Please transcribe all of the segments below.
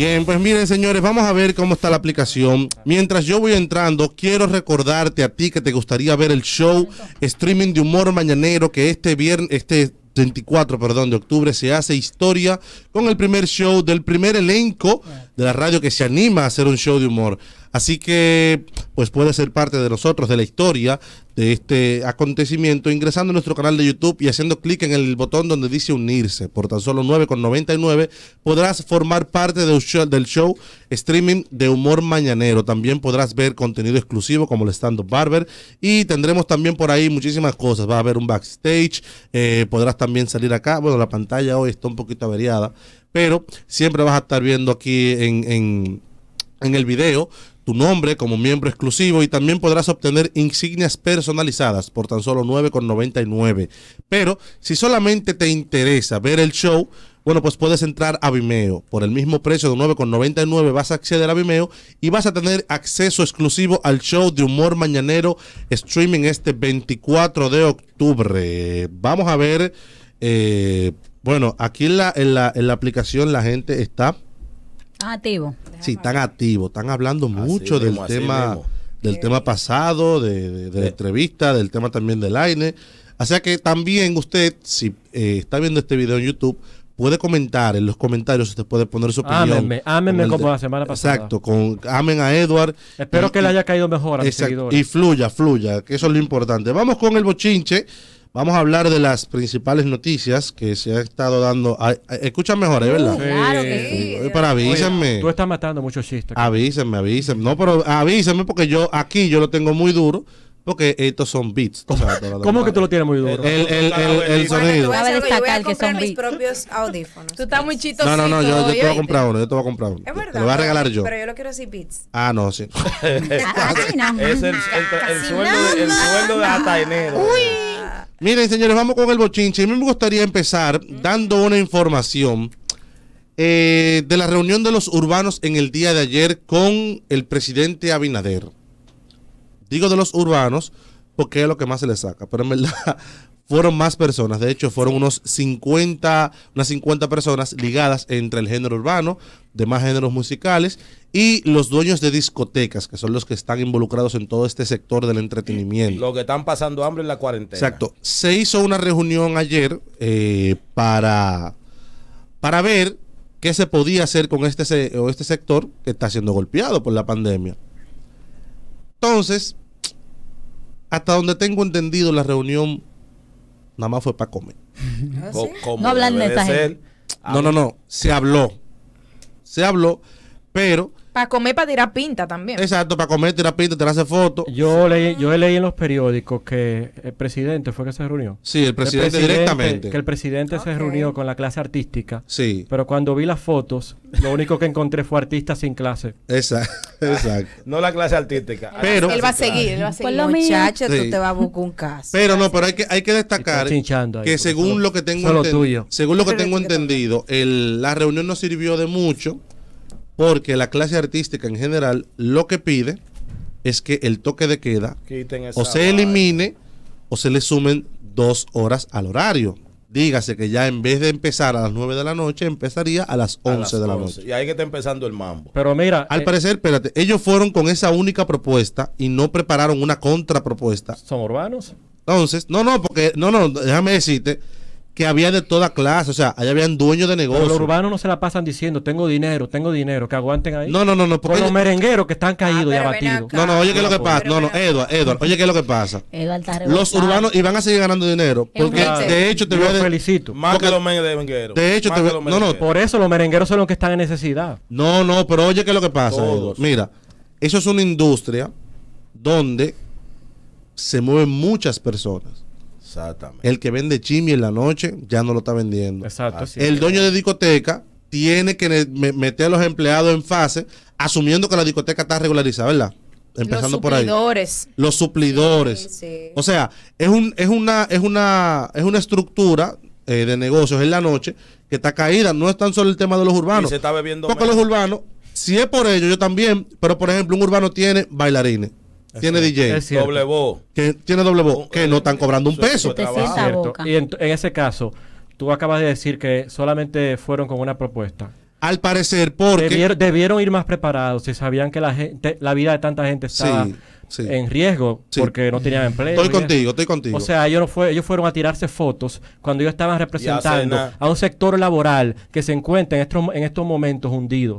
Bien, pues miren señores, vamos a ver cómo está la aplicación. Mientras yo voy entrando, quiero recordarte a ti que te gustaría ver el show streaming de humor mañanero que este viernes, este 24, perdón, de octubre se hace historia con el primer show del primer elenco de la radio que se anima a hacer un show de humor. Así que, pues puede ser parte de nosotros, de la historia este acontecimiento ingresando a nuestro canal de YouTube y haciendo clic en el botón donde dice unirse. Por tan solo 9,99 podrás formar parte de del show streaming de humor mañanero. También podrás ver contenido exclusivo como el stand-up barber y tendremos también por ahí muchísimas cosas. Va a haber un backstage, eh, podrás también salir acá. Bueno, la pantalla hoy está un poquito averiada, pero siempre vas a estar viendo aquí en, en en el video nombre como miembro exclusivo y también podrás obtener insignias personalizadas por tan solo 9,99. Pero si solamente te interesa ver el show, bueno, pues puedes entrar a Vimeo. Por el mismo precio de 9,99 vas a acceder a Vimeo y vas a tener acceso exclusivo al show de humor mañanero streaming este 24 de octubre. Vamos a ver, eh, bueno, aquí en la, en la, en la aplicación la gente está Ah, activo. Sí, están activos, están hablando mucho del tema del tema pasado, de, la entrevista, del tema también del aire. Así que también usted, si eh, está viendo este video en YouTube, puede comentar en los comentarios, usted puede poner su opinión. Ámenme, ámenme como la semana pasada. Exacto, con, amen a Edward. Espero que le haya caído mejor a exacto, mis Y fluya, fluya, que eso es lo importante. Vamos con el bochinche. Vamos a hablar de las principales noticias que se ha estado dando. Escucha mejor, ¿eh, ¿verdad? Uh, claro que sí. Pero avísenme. tú estás matando muchos chistes. Avísenme, avísenme. No, pero avísenme porque yo aquí yo lo tengo muy duro. Porque estos son beats. ¿Cómo, que tú lo tienes muy duro? El, el, el, sonido. Bueno, a, yo voy a comprar mis propios audífonos. Tú estás muy pues. chito. No, no, no, yo, te voy a comprar uno. Yo te voy a comprar uno. Es verdad. Te lo voy a regalar yo. Pero yo lo quiero así, beats. Ah, no, sí. es el, sueldo, el sueldo de Atainero. Uy. Miren, señores, vamos con el bochinche. A mí me gustaría empezar dando una información eh, de la reunión de los urbanos en el día de ayer con el presidente Abinader. Digo de los urbanos porque es lo que más se le saca, pero en verdad fueron más personas. De hecho, fueron unos 50, unas 50 personas ligadas entre el género urbano, demás géneros musicales y los dueños de discotecas, que son los que están involucrados en todo este sector del entretenimiento. lo que están pasando hambre en la cuarentena. Exacto. Se hizo una reunión ayer eh, para, para ver qué se podía hacer con este, o este sector que está siendo golpeado por la pandemia. Entonces, hasta donde tengo entendido, la reunión nada más fue para comer. Ah, no hablan de No, no, no. Se habló. Se habló, pero para comer, para tirar pinta también. Exacto, para comer, tirar pinta, te hace foto Yo leí, yo leí en los periódicos que el presidente fue que se reunió. Sí, el presidente, directamente. Que el presidente se reunió con la clase artística. Sí. Pero cuando vi las fotos, lo único que encontré fue artistas sin clase. Exacto. Exacto. no la clase artística. Pero, él va a seguir, él va a seguir. Muchacho, tú te vas a buscar un caso. Pero no, pero hay que, hay que destacar que según lo que tengo, entendido según lo que tengo entendido, el, la reunión no sirvió de mucho porque la clase artística en general lo que pide es que el toque de queda o se elimine o se le sumen dos horas al horario. Dígase que ya en vez de empezar a las 9 de la noche, empezaría a las 11 de la noche. Y ahí que está empezando el mambo. Pero mira. Al eh, parecer, espérate, ellos fueron con esa única propuesta y no prepararon una contrapropuesta. ¿Son urbanos? Entonces, no, no, porque, no, no, déjame decirte que había de toda clase, o sea, allá habían dueños de negocios. los urbanos no se la pasan diciendo, tengo dinero, tengo dinero, que aguanten ahí. No, no, no, no. los merengueros que están caídos y ah, abatidos. No, no, oye, ¿qué es lo que ah, pasa? No, no, Eduardo, oye, ¿qué es lo que pasa? Los urbanos iban a seguir ganando dinero, porque de hecho te voy felicito. Más que los merengueros. De hecho, te no, no. Por eso los merengueros son los que están en necesidad. No, no, pero oye, ¿qué es lo que pasa, Mira, eso es una industria donde se mueven muchas personas. Exactamente. El que vende chimi en la noche ya no lo está vendiendo. Exacto. El dueño de discoteca tiene que meter a los empleados en fase, asumiendo que la discoteca está regularizada, ¿verdad? Empezando por ahí. Los suplidores. Los suplidores. O sea, es, un, es, una, es, una, es una estructura eh, de negocios en la noche que está caída. No es tan solo el tema de los urbanos. está Porque los urbanos, si es por ello, yo también. Pero por ejemplo, un urbano tiene bailarines tiene DJ, doble voz. tiene doble voz, que no están eh, cobrando un peso. Y en ese caso, tú acabas de decir que solamente fueron con una propuesta. Al parecer, porque... Debieron, ir más preparados si sabían que la, gente, la vida de tanta gente estaba en riesgo porque no tenían empleo. Estoy contigo, estoy contigo. O sea, ellos, fue, ellos fueron a tirarse fotos cuando ellos estaban representando a un sector laboral que se encuentra en estos, en estos momentos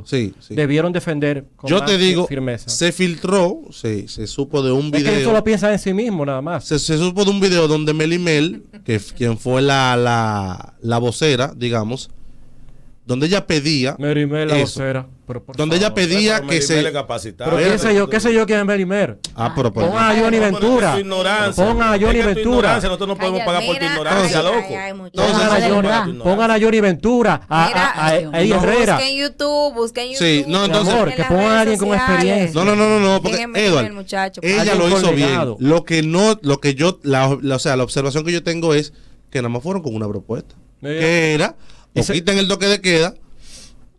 sí. Debieron defender con Yo te digo, firmeza. se filtró, se, se supo de un video... Que esto lo piensa en sí mismo nada más. Se, supo de un video donde Melimel, que quien fue la, la, la vocera, digamos donde ella pedía. Merimer la vocera. donde ella pedía que se. Pero qué sé yo, qué sé yo quién es Merimer. Ah, pero a Johnny Ventura. Ponga a Johnny Ventura. Nosotros no podemos pagar por tu ignorancia, loco. Pongan a Johnny Ventura, a, a, Herrera. Busquen YouTube, busquen YouTube. Sí, no, entonces. que pongan a alguien con experiencia. No, no, no, no, porque Edward, ella lo hizo bien. Lo que no, lo que yo, o sea, la observación que yo tengo es que nada más fueron con una propuesta. Que era o quiten el toque de queda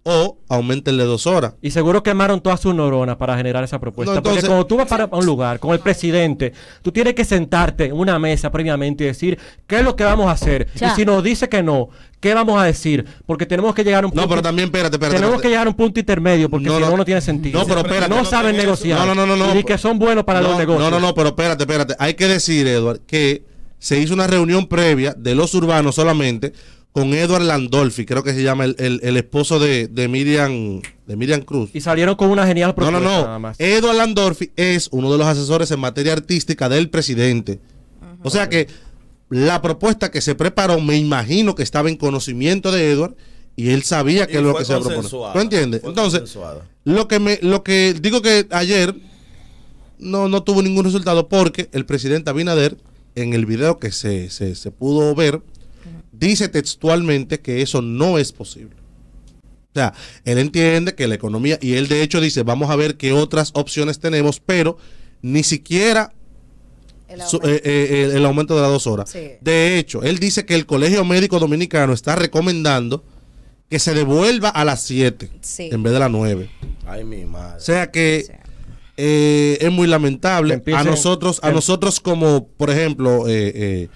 o aumentenle dos horas. Y seguro quemaron todas sus neuronas para generar esa propuesta. Porque cuando tú vas para un lugar con el presidente, tú tienes que sentarte en una mesa previamente y decir qué es lo que vamos a hacer. Y si nos dice que no, ¿qué vamos a decir? Porque tenemos que llegar a un punto. No, pero también, espérate, espérate. Tenemos que llegar a un punto intermedio, porque si no, no, tiene sentido. No, pero espérate. No, saben negociar. No, no, no, no. Y que son buenos para los negocios. No, no, no, pero espérate, espérate. Hay que decir, Eduardo que se hizo una reunión previa de los urbanos solamente con Edward Landolfi, creo que se llama el, esposo de, Miriam, de Miriam Cruz. Y salieron con una genial propuesta. No, no, no. Edward Landolfi es uno de los asesores en materia artística del presidente. o sea que la propuesta que se preparó, me imagino que estaba en conocimiento de Edward y él sabía que es lo que se propone. ¿Tú entiendes? Entonces, lo que me lo que digo que ayer no tuvo ningún resultado porque el presidente Abinader en el video que se, se pudo ver dice textualmente que eso no es posible. O sea, él entiende que la economía, y él de hecho dice, vamos a ver qué otras opciones tenemos, pero ni siquiera el eh, eh, aumento, de las dos horas. De hecho, él dice que el Colegio Médico Dominicano está recomendando que se devuelva a las 7 en vez de las 9. Ay, mi madre. O sea que... Eh, es muy lamentable. a nosotros, a nosotros como, por ejemplo, eh, eh,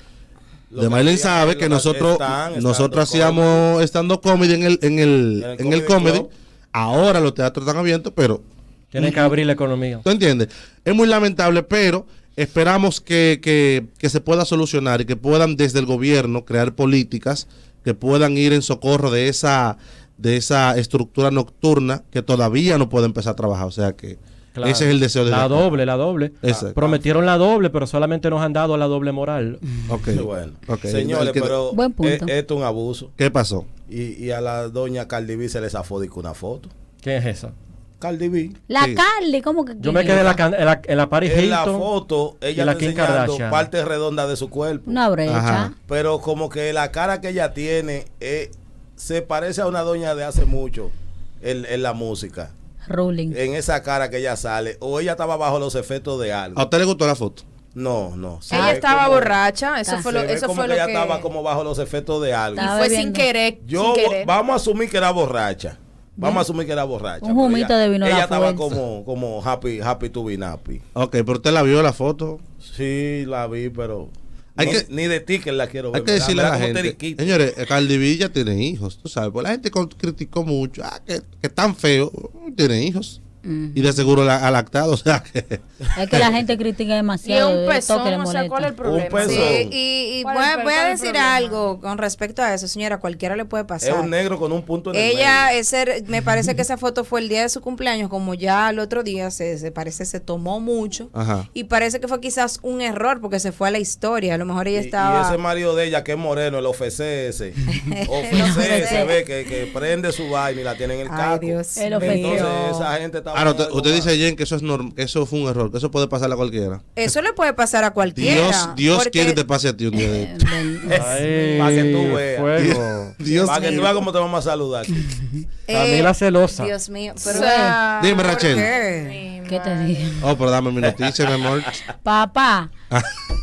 de Maylin sabe que, nosotros nosotros hacíamos estando comedy en el en el, en el, comedy. Ahora los teatros están abiertos, pero tienen que abrir la economía. ¿Tú entiendes? Es muy lamentable, pero esperamos que, que, se pueda solucionar y que puedan desde el gobierno crear políticas que puedan ir en socorro de esa, de esa estructura nocturna que todavía no puede empezar a trabajar. O sea que ese es el deseo de la, doble, la doble. Prometieron la doble, pero solamente nos han dado la doble moral. Mm. Ok. Bueno. Señores, pero e-, esto es un abuso. ¿Qué pasó? Y, a la doña caldiví se le zafó una foto. ¿Qué es esa? Cardi La Cardi, ¿cómo que? Yo me quedé en la, en la, la la foto, ella está enseñando parte redonda de su cuerpo. Una brecha. Pero como que la cara que ella tiene eh, se parece a una doña de hace mucho en la música. En esa cara que ella sale. O ella estaba bajo los efectos de algo. ¿A usted le gustó la foto? No, no. Ella estaba borracha, eso fue lo, que ella estaba como bajo los efectos de algo. fue sin querer. Yo vamos a asumir que era borracha. Vamos a asumir que era borracha. Un humito de vino. Ella estaba como como happy happy to be happy. Ok, pero usted la vio la foto. Sí, la vi, pero hay ni de ti que la quiero ver. Hay que decirle la gente. Señores, Caldivilla tiene hijos, tú sabes. Pues la gente criticó mucho. Ah, que, que tan feo. Tiene hijos. Y de seguro la, lactado. O sea, que... Es que la gente critica demasiado. Y un peso, o sea, ¿cuál es el problema? y, y voy, a decir algo con respecto a eso, señora. Cualquiera le puede pasar. Es un negro con un punto en Ella, el ese, me parece que esa foto fue el día de su cumpleaños, como ya el otro día se, parece se tomó mucho. Y parece que fue quizás un error porque se fue a la historia. A lo mejor ella estaba. Y, ese marido de ella, que es moreno, el OFCS. ese, ve que, prende su baile y la tiene en el carro. el Entonces, esa gente estaba Ahora, usted, dice, Jen, que eso, es eso fue un error, que eso puede pasarle a cualquiera. Eso le puede pasar a cualquiera. Dios, Dios quiere que te pase a ti un día eh, Para que tú veas. Para que tú veas cómo te vamos a saludar. eh, la celosa. Dios mío. Pero, Dime, Rachel. Qué? te digo? Oh, pero dame mi noticia, mi amor. Papá.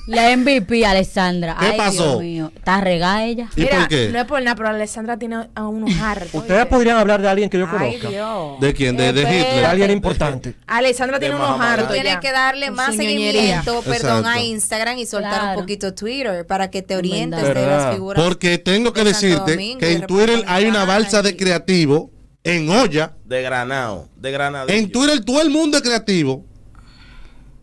La MVP, Alessandra. ¿Qué pasó? Está regada ella. ¿Y Mira, por qué? no es por nada, pero Alessandra tiene a unos hartos. Ustedes podrían hablar de alguien que yo conozca. ¿De quién? De, Hitler. De alguien importante. Alessandra tiene unos hartos. Tienes que darle más seguimiento, perdón, a Instagram y soltar un poquito Twitter para que te orientes de las figuras. Porque tengo que decirte que en Twitter hay una balsa de creativo en olla. De Granado, de Granado. En Twitter todo el mundo es creativo,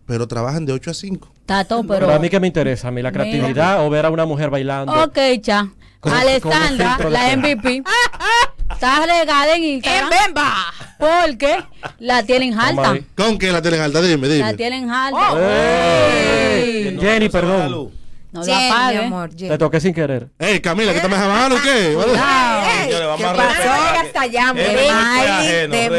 pero trabajan de 8 a 5. Tato, pero. a mí que me interesa, a mí la creatividad o ver a una mujer bailando. Ok, cha. la MVP. está regada en Instagram. ¡En Bemba! Porque la tienen alta. ¿Con qué la tienen alta? Dime, dime. La tienen alta. Jenny, perdón. No la pague. Te toqué sin querer. Ey, Camila, ¿qué te me o qué? ¿qué pasó? Hasta allá, De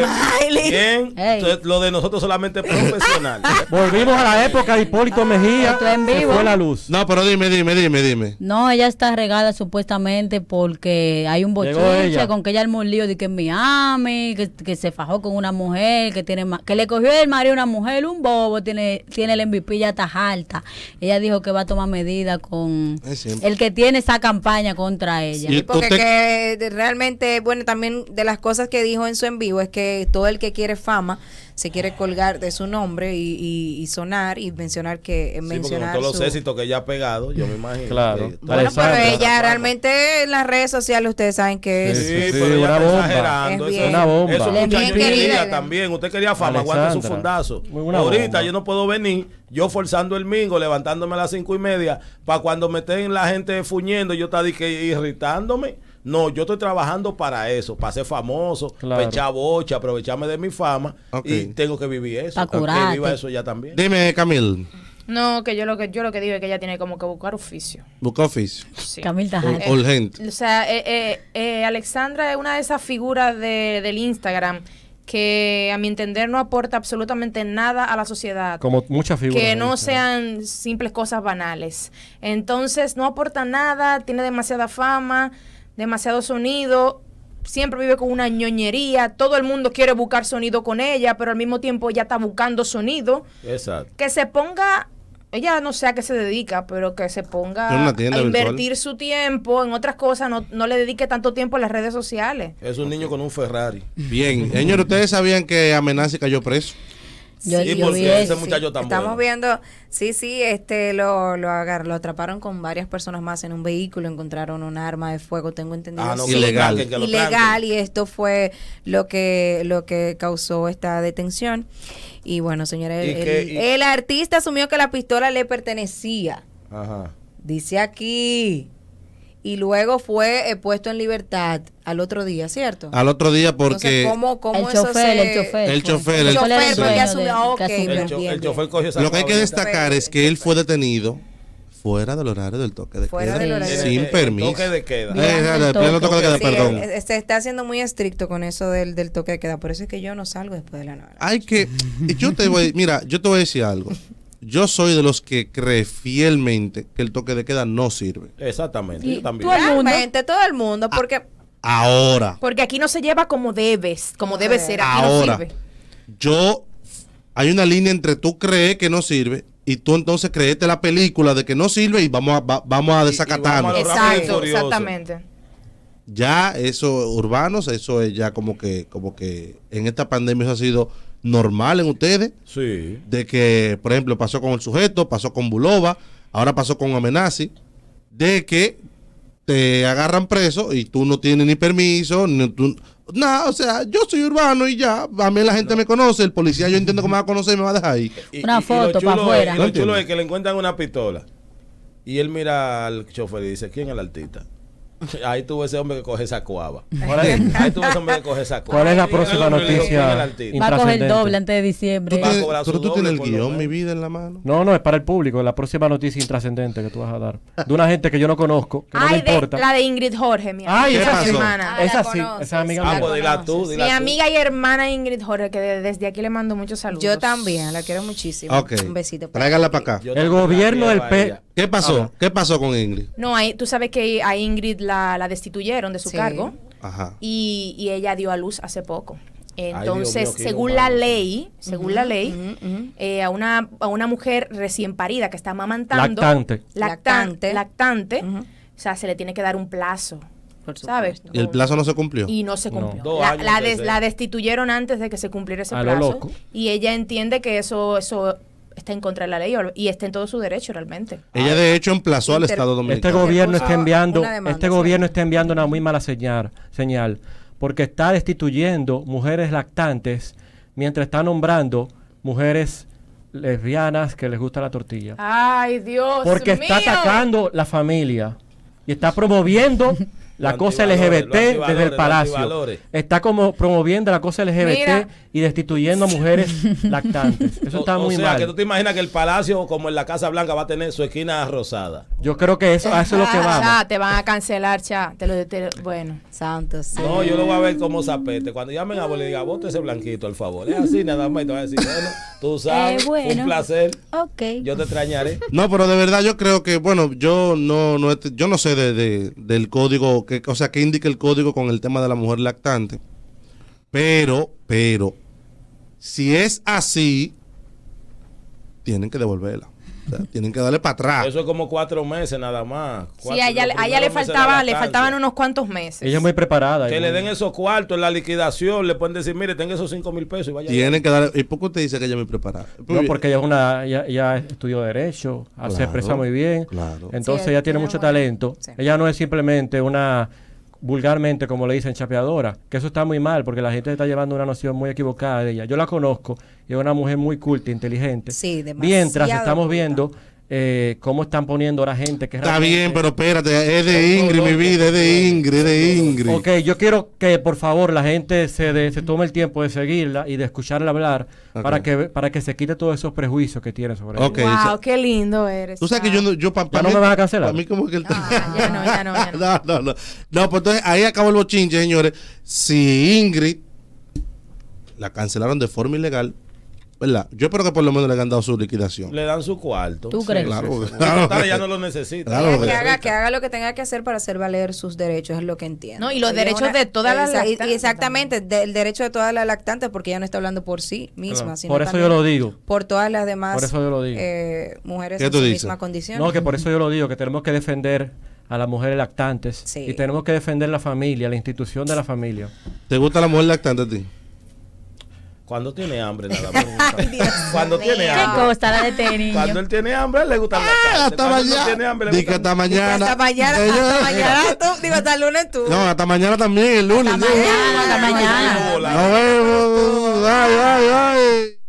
Bien, entonces, lo de nosotros solamente profesional. Volvimos a la época de Hipólito ah, Mejía. en vivo. fue la luz. No, pero dime, dime, dime, dime. No, ella está regada supuestamente porque hay un Llegó con que ella armó el lío de que en Miami, que, se fajó con una mujer, que tiene que le cogió el marido a una mujer, un bobo, tiene, tiene el MVP, ya está alta. Ella dijo que va a tomar medidas con el que tiene esa campaña contra ella. porque realmente, bueno, también de las cosas que dijo en su en vivo es que todo el que quiere fama se quiere colgar de su nombre y, y, y sonar y mencionar que eh, sí, mencionar con todos los éxitos que ella ha pegado, yo me imagino. Claro. bueno, pero ella realmente en las redes sociales ustedes saben que es, sí, sí, pero una, bomba. Es bien. una bomba. Eso es bien querida también. Usted quería fama, aguante su fundazo. Ahorita yo no puedo venir yo forzando el mingo, levantándome a las cinco y media, para cuando me estén la gente fuñendo, yo estar irritándome. No, yo estoy trabajando para eso, para ser famoso, para echar bocha, aprovecharme de mi fama y tengo que vivir eso. Que viva eso ya también. Dime, Camil. No, que yo lo que yo lo que digo es que ella tiene como que buscar oficio. Buscar oficio. Camil Tajal. Urgente. o sea, eh, eh, eh, Alexandra es una de esas figuras de, del Instagram que a mi entender no aporta absolutamente nada a la sociedad. Como muchas figuras. Que no sean simples cosas banales. Entonces no aporta nada, tiene demasiada fama, demasiado sonido, siempre vive con una ñoñería, todo el mundo quiere buscar sonido con ella, pero al mismo tiempo ella está buscando sonido. Exacto. Que se ponga, ella no sé a qué se dedica, pero que se ponga a invertir su tiempo en otras cosas, no, no, le dedique tanto tiempo a las redes sociales. Es un niño con un Ferrari. Bien, señor, ¿ustedes sabían que y cayó preso? sí, ese muchacho Estamos viendo, sí, sí, este lo, lo, lo atraparon con varias personas más en un vehículo, encontraron un arma de fuego, tengo entendido. Ah, no, ilegal. ilegal y esto fue lo que, lo que causó esta detención. Y bueno, señores, el, el artista asumió que la pistola le pertenecía. Ajá. Dice aquí y luego fue eh, puesto en libertad al otro día, ¿cierto? Al otro día porque ¿cómo, el, eso chofer, se... el, chofer, el chofer, el chofer, el chofer cogió Lo que hay que destacar es que él fue detenido fuera del horario del toque de fuera queda. Del sin permiso. Toque de queda. el eh, toque. de queda, perdón. Eh, se está haciendo muy estricto con eso del, del, toque de queda. Por eso es que yo no salgo después de la noche. Hay que. yo te voy. Mira, yo te voy a decir algo. Yo soy de los que cree fielmente que el toque de queda no sirve. Exactamente, yo también. Todo el mundo, todo el mundo, ah, porque... Ahora. Porque aquí no se lleva como debes, como debe ah, ser. Eh. Aquí ahora, no sirve. yo... Hay una línea entre tú crees que no sirve y tú entonces creete la película de que no sirve y vamos a, vamos a desacatarnos. Exacto, exactamente. Ya eso urbanos, eso es ya como que, como que en esta pandemia eso ha sido normal en ustedes. De que, por ejemplo, pasó con el sujeto, pasó con Bulova, ahora pasó con Amenazi, de que te agarran preso y tú no tienes ni permiso, Nada, o sea, yo soy urbano y ya, a mí la gente me conoce, el policía yo entiendo que me va a conocer y me va a dejar ahí. una foto para afuera. lo chulo es que le encuentran una pistola y él mira al chofer y dice, ¿quién es el artista? Ahí tuvo ese hombre que coge esa cuava. Ahí tuve ese hombre que coge esa cuava. ¿Cuál es la próxima noticia? Va a coger el doble antes de diciembre. ¿Tú, tú tienes el guión, mi vida, en la mano? No, no, es para el público. Es La próxima noticia intrascendente que tú vas a dar. De una gente que yo no conozco, que no me de, la de Ingrid Jorge, mi amiga. Ay, esa hermana. esa sí, ah, esa amiga ah, pues dila tú, Mi amiga y hermana Ingrid Jorge, que desde aquí le mando muchos saludos. Yo también, la quiero muchísimo. Un besito. Tráigala para acá. El gobierno del P ¿Qué pasó? ¿Qué pasó con Ingrid? No, hay, tú sabes que a Ingrid la, destituyeron de su cargo Y, ella dio a luz hace poco. Entonces, según la ley, según la ley, a, una, a una mujer recién parida que está amamantando, lactante, lactante, lactante, o sea, se le tiene que dar un plazo. ¿Sabes? Y el plazo no se cumplió. Y no se cumplió. la, destituyeron antes de que se cumpliera ese plazo. Y ella entiende que eso, eso está en contra de la ley y está en todo su derecho realmente. Ella ah, de hecho emplazó al Estado Dominicano. Este gobierno está enviando, este gobierno está enviando una muy mala señal, señal, porque está destituyendo mujeres lactantes mientras está nombrando mujeres lesbianas que les gusta la tortilla. Ay, Dios Porque está atacando la familia y está promoviendo la cosa LGBT desde el Palacio. Está como promoviendo la cosa LGBT y destituyendo a mujeres lactantes. Eso está muy muy o sea, que tú te imaginas que el Palacio, como en la Casa Blanca, va a tener su esquina rosada. Yo creo que eso, es lo que ah, va. te van a cancelar, ya. Te lo, bueno. Santo, No, yo lo voy a ver como zapete. Cuando llamen a vos, le diga, vos ese blanquito, al favor. Es así, nada más. Y te a decir, bueno, tú eh, sabes, un placer. Ok. Yo te extrañaré. No, pero de verdad yo creo que, bueno, yo no, no, yo no sé del código, o sea, que indica el código con el tema de la mujer lactante. Pero, pero, si es así, tienen que devolverla tienen que darle para atrás. Eso es como cuatro meses nada más. sí, a ella, le, faltaba, le faltaban unos cuantos meses. Ella es muy preparada. Que le den esos cuartos la liquidación, le pueden decir, mire, tenga esos cinco mil pesos y vaya. Tienen que ¿Y por qué usted dice que ella es muy preparada? no, porque ella, es una, ya estudió Derecho, se expresa muy bien. Claro. Entonces ella tiene mucho talento. Ella no es simplemente una vulgarmente, como le dicen, chapeadora, que eso está muy mal porque la gente está llevando una noción muy equivocada de ella. Yo la conozco, es una mujer muy culta, inteligente. Sí, demasiado Mientras estamos viendo eh, cómo están poniendo ahora gente que Está bien, pero espérate, es de Ingrid, mi vida, es de Ingrid, es de Ingrid. Ok, yo quiero que por favor la gente se, se tome el tiempo de seguirla y de escucharla hablar para, que, para que se quite todos esos prejuicios que tiene sobre ella. Wow, qué lindo eres. Tú sabes que yo, yo para no me vas a cancelar. mí como que ah, ya no, ya no, ya no. no, no, no. pues entonces ahí acabó el bochinche, señores. Si Ingrid la cancelaron de forma ilegal, yo espero que por lo menos le hayan dado su liquidación. Le dan su cuarto. ¿Tú crees? Claro, claro. ya no lo necesita. que, haga, que haga lo que tenga que hacer para hacer valer sus derechos, es lo que entiendo. No, y los derechos de todas las lactantes. Exactamente, del el derecho de todas las lactantes, porque ella no está hablando por sí misma. Sino por eso yo lo digo. Por todas las demás eh, mujeres en las misma condición. No, que por eso yo lo digo, que tenemos que defender a las mujeres lactantes y tenemos que defender la familia, la institución de la familia. ¿Te gusta la mujer lactante a ti? Cuando tiene hambre, nada más. cuando tiene hambre. ¿Qué Cuando él tiene hambre, le gusta la Hasta mañana. hasta mañana. Hasta mañana. Hasta mañana tú. Digo, hasta el lunes tú. No, hasta mañana también, el lunes. Hasta mañana, hasta mañana. Ay, ay, ay.